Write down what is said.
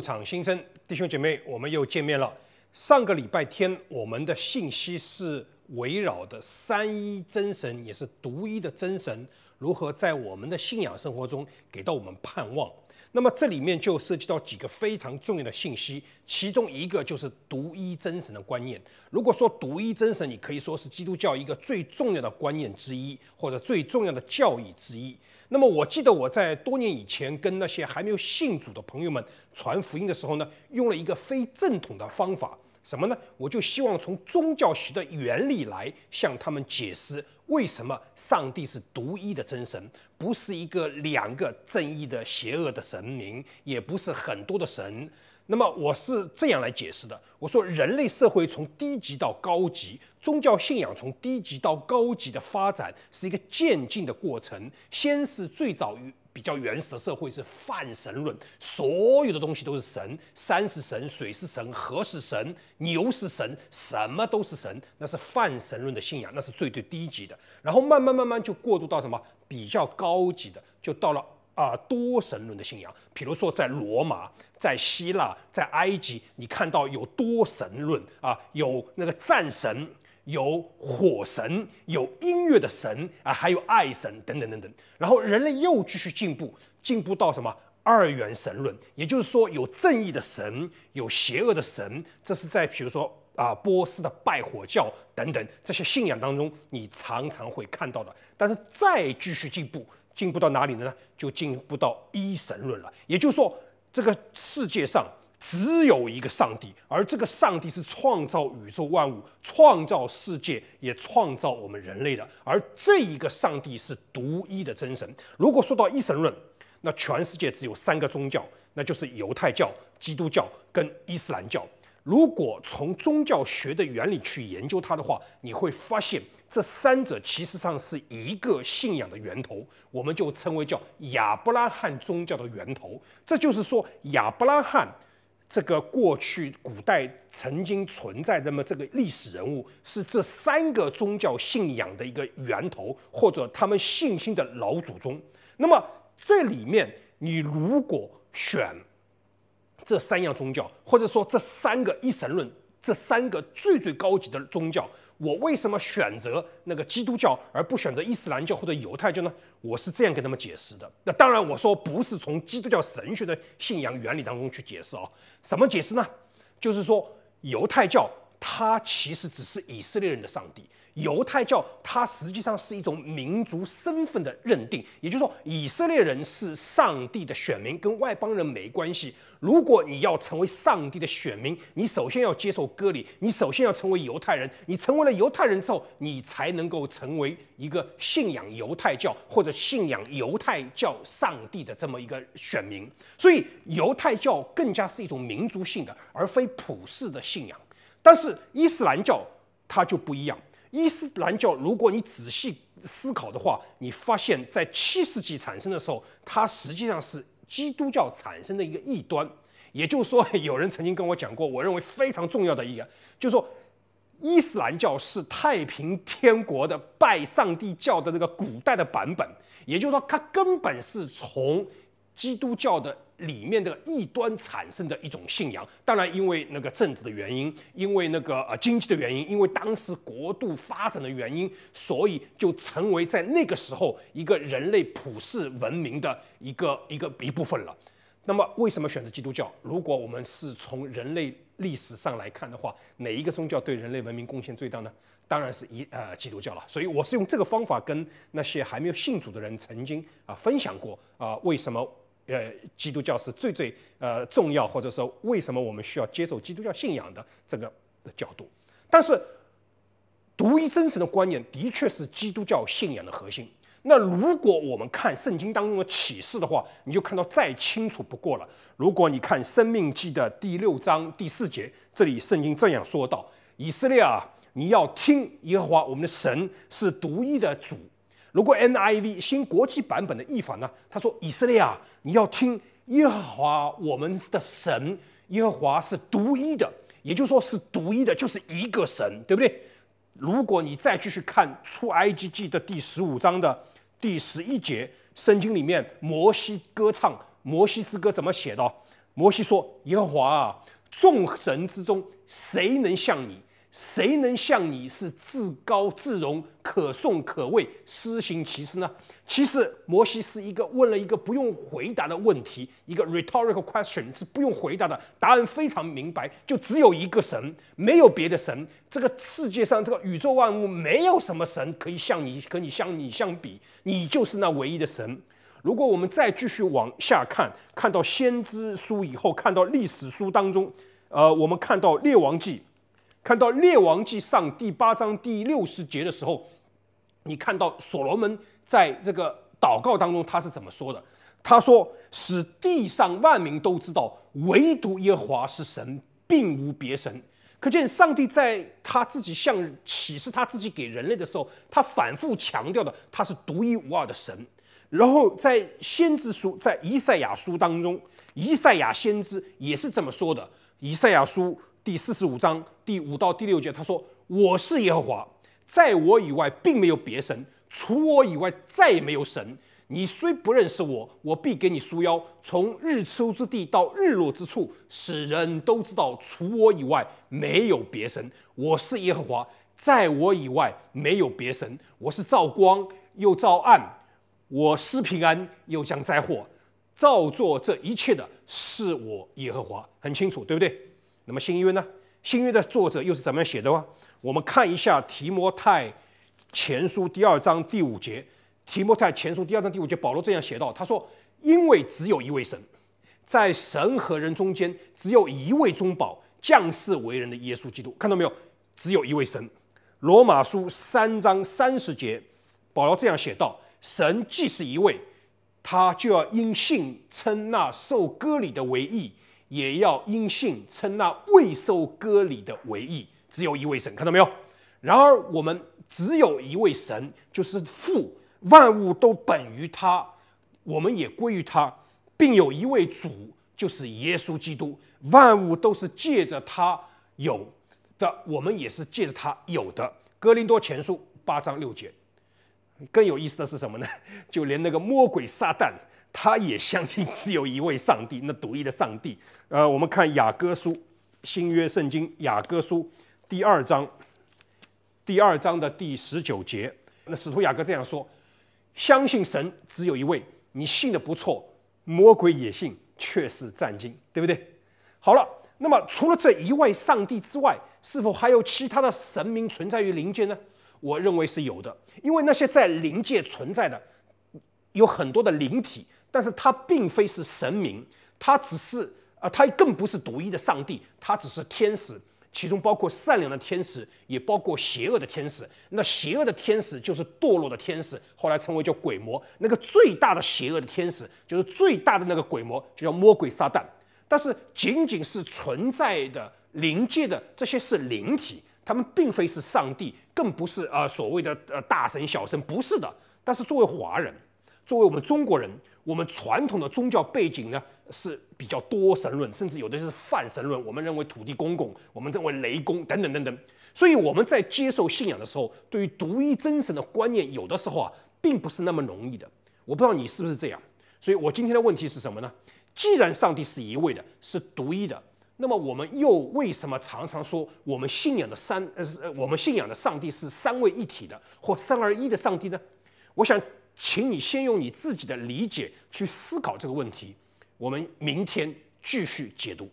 场新生，弟兄姐妹，我们又见面了。上个礼拜天，我们的信息是围绕的三一真神，也是独一的真神，如何在我们的信仰生活中给到我们盼望。那么这里面就涉及到几个非常重要的信息，其中一个就是独一真神的观念。如果说独一真神，你可以说是基督教一个最重要的观念之一，或者最重要的教义之一。那么我记得我在多年以前跟那些还没有信主的朋友们传福音的时候呢，用了一个非正统的方法。什么呢？我就希望从宗教学的原理来向他们解释，为什么上帝是独一的真神，不是一个两个正义的、邪恶的神明，也不是很多的神。那么我是这样来解释的：我说，人类社会从低级到高级，宗教信仰从低级到高级的发展是一个渐进的过程。先是最早与。比较原始的社会是泛神论，所有的东西都是神，山是神，水是神，河是神，牛是神，什么都是神，那是泛神论的信仰，那是最最低级的。然后慢慢慢慢就过渡到什么比较高级的，就到了啊多神论的信仰，比如说在罗马、在希腊、在埃及，你看到有多神论啊，有那个战神。有火神，有音乐的神啊，还有爱神等等等等。然后人类又继续进步，进步到什么二元神论？也就是说，有正义的神，有邪恶的神。这是在比如说啊，波斯的拜火教等等这些信仰当中，你常常会看到的。但是再继续进步，进步到哪里了呢？就进步到一神论了。也就是说，这个世界上。只有一个上帝，而这个上帝是创造宇宙万物、创造世界也创造我们人类的，而这一个上帝是独一的真神。如果说到一神论，那全世界只有三个宗教，那就是犹太教、基督教跟伊斯兰教。如果从宗教学的原理去研究它的话，你会发现这三者其实上是一个信仰的源头，我们就称为叫亚伯拉罕宗教的源头。这就是说亚伯拉罕。这个过去古代曾经存在的么这个历史人物，是这三个宗教信仰的一个源头，或者他们信心的老祖宗。那么这里面，你如果选这三样宗教，或者说这三个一神论，这三个最最高级的宗教。我为什么选择那个基督教而不选择伊斯兰教或者犹太教呢？我是这样跟他们解释的。那当然，我说不是从基督教神学的信仰原理当中去解释啊。什么解释呢？就是说犹太教。他其实只是以色列人的上帝，犹太教它实际上是一种民族身份的认定，也就是说，以色列人是上帝的选民，跟外邦人没关系。如果你要成为上帝的选民，你首先要接受割礼，你首先要成为犹太人，你成为了犹太人之后，你才能够成为一个信仰犹太教或者信仰犹太教上帝的这么一个选民。所以，犹太教更加是一种民族性的，而非普世的信仰。但是伊斯兰教它就不一样。伊斯兰教，如果你仔细思考的话，你发现，在七世纪产生的时候，它实际上是基督教产生的一个异端。也就是说，有人曾经跟我讲过，我认为非常重要的一个，就是说，伊斯兰教是太平天国的拜上帝教的那个古代的版本。也就是说，它根本是从。基督教的里面的异端产生的一种信仰，当然因为那个政治的原因，因为那个呃经济的原因，因为当时国度发展的原因，所以就成为在那个时候一个人类普世文明的一个一个一部分了。那么为什么选择基督教？如果我们是从人类历史上来看的话，哪一个宗教对人类文明贡献最大呢？当然是一呃基督教了，所以我是用这个方法跟那些还没有信主的人曾经啊分享过啊为什么呃基督教是最最呃重要，或者说为什么我们需要接受基督教信仰的这个的角度。但是独一真实的观念的确是基督教信仰的核心。那如果我们看圣经当中的启示的话，你就看到再清楚不过了。如果你看《生命记》的第六章第四节，这里圣经这样说道：“以色列啊。你要听耶和华我们的神是独一的主。如果 N I V 新国际版本的译法呢？他说：“以色列啊，你要听耶和华我们的神，耶和华是独一的，也就是说，是独一的，就是一个神，对不对？”如果你再继续看出 I G G 的第十五章的第十一节，圣经里面摩西歌唱《摩西之歌》怎么写的？摩西说：“耶和华啊，众神之中谁能像你？”谁能像你是至高至荣、可颂可畏、施行其事呢？其实摩西是一个问了一个不用回答的问题，一个 rhetorical question 是不用回答的答案，非常明白，就只有一个神，没有别的神。这个世界上，这个宇宙万物没有什么神可以像你和你像你相比，你就是那唯一的神。如果我们再继续往下看，看到先知书以后，看到历史书当中，呃，我们看到列王记。看到《列王纪上》第八章第六十节的时候，你看到所罗门在这个祷告当中他是怎么说的？他说：“使地上万民都知道，唯独耶和华是神，并无别神。”可见上帝在他自己向启示他自己给人类的时候，他反复强调的他是独一无二的神。然后在先知书，在以赛亚书当中，以赛亚先知也是这么说的。以赛亚书。第四十五章第五到第六节，他说：“我是耶和华，在我以外并没有别神，除我以外再也没有神。你虽不认识我，我必给你束腰。从日出之地到日落之处，使人都知道除我以外没有别神。我是耶和华，在我以外没有别神。我是照光又照暗，我施平安又将灾祸，照做这一切的是我耶和华。很清楚，对不对？”那么新约呢？新约的作者又是怎么样写的？我们看一下提摩太前书第二章第五节，提摩太前书第二章第五节，保罗这样写道：“他说，因为只有一位神，在神和人中间只有一位中保，降世为人的耶稣基督。看到没有？只有一位神。”罗马书三章三十节，保罗这样写道：“神既是一位，他就要因信称那受割礼的为义。”也要因信称那未收割里的为义，只有一位神，看到没有？然而我们只有一位神，就是父，万物都本于他，我们也归于他，并有一位主，就是耶稣基督，万物都是借着他有的，我们也是借着他有的。哥林多前书八章六节。更有意思的是什么呢？就连那个魔鬼撒旦，他也相信只有一位上帝，那独一的上帝。呃，我们看雅各书，新约圣经雅各书第二章，第二章的第十九节，那使徒雅各这样说：相信神只有一位，你信的不错，魔鬼也信，却是战惊，对不对？好了，那么除了这一位上帝之外，是否还有其他的神明存在于灵界呢？我认为是有的，因为那些在灵界存在的，有很多的灵体，但是它并非是神明，它只是啊，它更不是独一的上帝，它只是天使，其中包括善良的天使，也包括邪恶的天使。那邪恶的天使就是堕落的天使，后来称为叫鬼魔。那个最大的邪恶的天使，就是最大的那个鬼魔，就叫魔鬼撒旦。但是仅仅是存在的灵界的这些是灵体。他们并非是上帝，更不是呃所谓的呃大神小神，不是的。但是作为华人，作为我们中国人，我们传统的宗教背景呢是比较多神论，甚至有的是泛神论。我们认为土地公公，我们认为雷公等等等等。所以我们在接受信仰的时候，对于独一真神的观念，有的时候啊并不是那么容易的。我不知道你是不是这样。所以我今天的问题是什么呢？既然上帝是一位的，是独一的。那么我们又为什么常常说我们信仰的三呃是呃我们信仰的上帝是三位一体的或三二一的上帝呢？我想，请你先用你自己的理解去思考这个问题，我们明天继续解读。